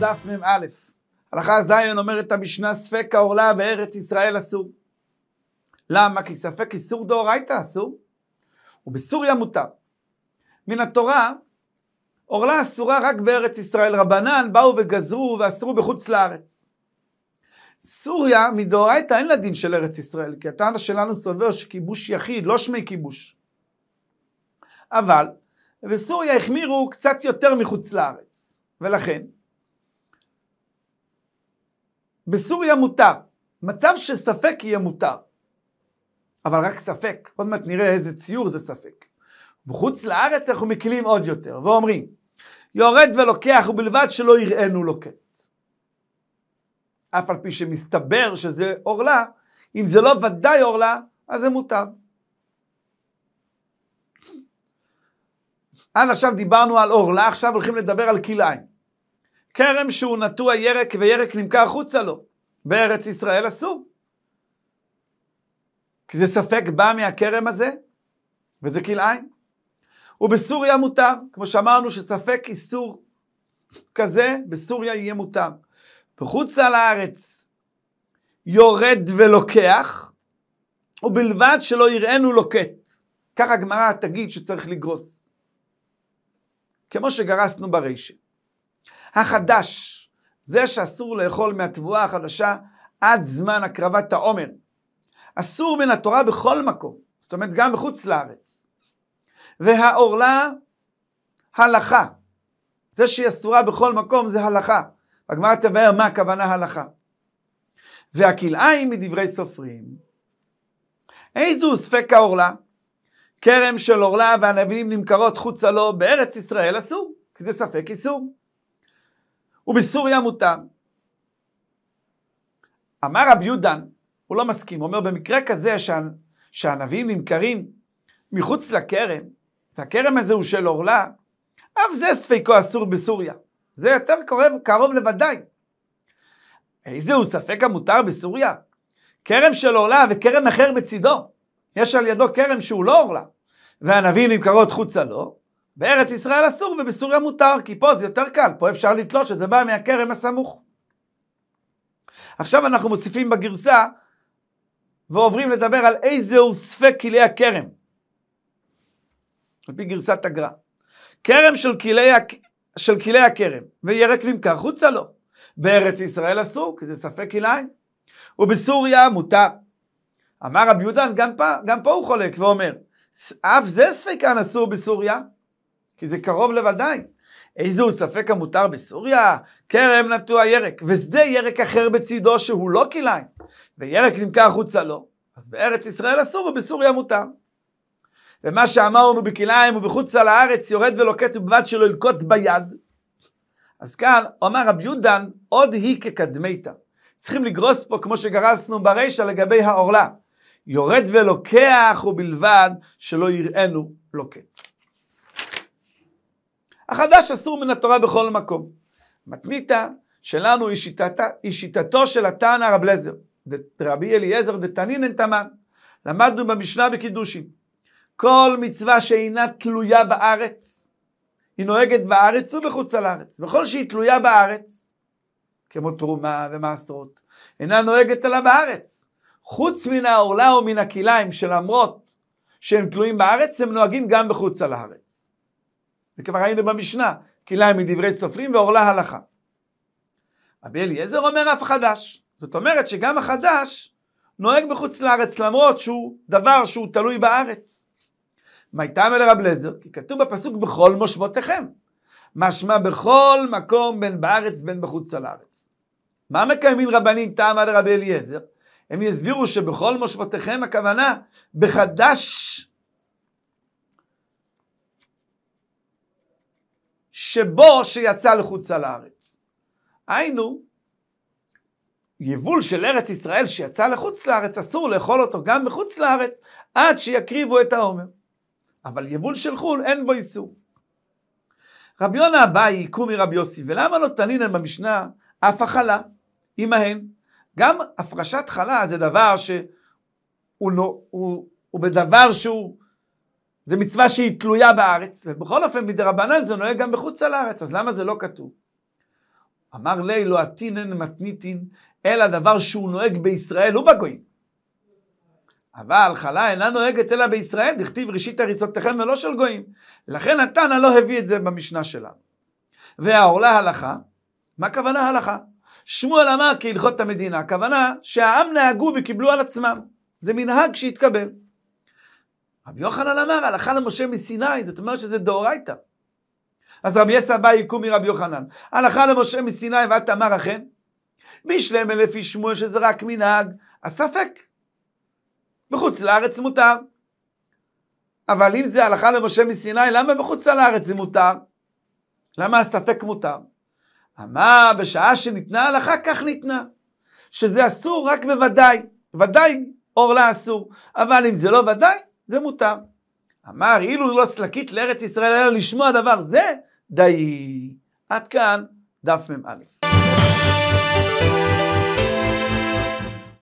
דף מ"א. הלכה ז' אומרת את המשנה ספק העורלה בארץ ישראל אסור. למה? כי ספק איסור דאורייתא אסור, ובסוריה מותר. מן התורה, עורלה אסורה רק בארץ ישראל. רבנן באו וגזרו ואסרו בחוץ לארץ. סוריה מדאורייתא אין לה דין של ארץ ישראל, כי הטענה שלנו סובר שכיבוש יחיד, לא שמי כיבוש. אבל בסוריה החמירו קצת יותר מחוץ לארץ, ולכן בסוריה מותר. מצב שספק יהיה מותר. אבל רק ספק. עוד מעט נראה איזה ציור זה ספק. בחוץ לארץ אנחנו מקלים עוד יותר, ואומרים, יורד ולוקח ובלבד שלא יראינו לוקט. אף על פי שמסתבר שזה עורלה, אם זה לא ודאי עורלה, אז זה מותר. עד עכשיו דיברנו על עורלה, עכשיו הולכים לדבר על כלאיים. כרם שהוא נטוע ירק וירק נמכר חוצה לו. בארץ ישראל אסור. כי זה ספק בא מהכרם הזה, וזה כלאיים. ובסוריה מותר, כמו שאמרנו שספק איסור כזה, בסוריה יהיה מותר. בחוץ על הארץ יורד ולוקח, ובלבד שלא יראנו לוקט. כך הגמרא תגיד שצריך לגרוס. כמו שגרסנו ברישה. החדש זה שאסור לאכול מהתבואה החדשה עד זמן הקרבת העומר. אסור מן התורה בכל מקום, זאת אומרת גם בחוץ לארץ. והעורלה הלכה. זה שהיא אסורה בכל מקום זה הלכה. הגמרא תבהר מה הכוונה הלכה. והכלאיים מדברי סופרים. איזו ספק העורלה? כרם של עורלה והנביאים נמכרות חוצה לו בארץ ישראל אסור, כי זה ספק איסור. ובסוריה מותר. אמר רבי יהודן, הוא לא מסכים, הוא אומר במקרה כזה שה, שהענבים נמכרים מחוץ לכרם, והכרם הזה הוא של עורלה, אף זה ספיקו אסור בסוריה. זה יותר קרוב, קרוב לוודאי. איזה הוא ספק המותר בסוריה? כרם של עורלה וכרם אחר בצידו. יש על ידו כרם שהוא לא עורלה, והענבים נמכרות חוצה לו, בארץ ישראל אסור ובסוריה מותר, כי פה זה יותר קל, פה אפשר לתלות שזה בא מהכרם הסמוך. עכשיו אנחנו מוסיפים בגרסה ועוברים לדבר על איזהו ספק כלי הכרם. על פי גרסת הגר"א. כרם של כלי, של כלי הכרם, וירק נמכר חוצה לו. בארץ ישראל אסור, כי זה ספק כלאיים, ובסוריה מותר. אמר רבי יהודן, גם, גם פה הוא חולק ואומר, אף זה ספקן אסור בסוריה, כי זה קרוב לוודאי. איזו ספק המותר בסוריה? כרם נטוע ירק, ושדה ירק אחר בצידו שהוא לא כלאיים, וירק נמכר החוצה לו, אז בארץ ישראל אסור ובסוריה מותר. ומה שאמרנו בכלאיים ובחוצה לארץ יורד ולוקט ובלבד שלא ילקוט ביד. אז כאן אומר רבי יהודן, עוד היא כקדמיתא. צריכים לגרוס פה כמו שגרסנו ברישא לגבי העורלה. יורד ולוקח ובלבד שלא יראינו לוקט. החדש אסור מן התורה בכל מקום. מתניתא שלנו היא, שיטת, היא שיטתו של התנא רב לזר, רבי אליעזר דתנין אין תמן. למדנו במשנה בקידושין. כל מצווה שאינה תלויה בארץ, היא נוהגת בארץ ובחוץ על הארץ. וכל שהיא תלויה בארץ, כמו תרומה ומעשרות, אינה נוהגת עליה בארץ. חוץ מן העורלה ומן הכליים שלמרות שהם תלויים בארץ, הם נוהגים גם בחוץ על הארץ. וכבר ראינו במשנה, כלאיים מדברי סופרים ועורלה הלכה. רבי אליעזר אומר אף חדש. זאת אומרת שגם החדש נוהג בחוץ לארץ למרות שהוא דבר שהוא תלוי בארץ. מה איתם אומר רב לזר? כי כתוב בפסוק בכל מושבותיכם. משמע בכל מקום בין בארץ בין בחוץ לארץ. מה מקיימים רבנים טעם עד רבי אליעזר? הם יסבירו שבכל מושבותיכם הכוונה בחדש שבו שיצא לחוצה לארץ. היינו, יבול של ארץ ישראל שיצא לחוץ לארץ, אסור לאכול אותו גם מחוץ לארץ עד שיקריבו את העומר. אבל יבול של חו"ל אין בו איסור. רבי יונה אביי יכו מרבי יוסי, ולמה לא תנינן במשנה אף החלה עמהן? גם הפרשת חלה זה דבר שהוא לא, הוא, הוא בדבר שהוא זה מצווה שהיא תלויה בארץ, ובכל אופן מדרבנן זה נוהג גם בחוץ על הארץ, אז למה זה לא כתוב? אמר ליה לא עתינן מתניתין, אלא דבר שהוא נוהג בישראל ובגויים. אבל חלה אינה נוהגת אלא בישראל, דכתיב ראשית הריסותיכם ולא של גויים. לכן התנא לא הביא את זה במשנה שלנו. והעורלה הלכה, מה הכוונה הלכה? שמואל אמר כהלכות המדינה, הכוונה שהעם נהגו וקיבלו על עצמם. זה מנהג שהתקבל. רבי יוחנן אמר, הלכה למשה מסיני, זאת אומרת שזה דאורייתא. אז רבי יסע בא יקום מרבי יוחנן. הלכה למשה מסיני ואת אמר אכן. משלם לפי שמואל שזה רק מנהג, אז ספק. בחוץ לארץ מותר. אבל אם זה הלכה למשה מסיני, למה בחוץ לארץ זה מותר? למה הספק מותר? אמר, בשעה שניתנה הלכה, כך ניתנה. שזה אסור רק בוודאי. ודאי עורלה אסור. אבל אם זה לא ודאי, זה מותר. אמר, אילו לא סלקית לארץ ישראל, אלא לשמוע דבר זה, די. עד כאן דף מ"א. thank you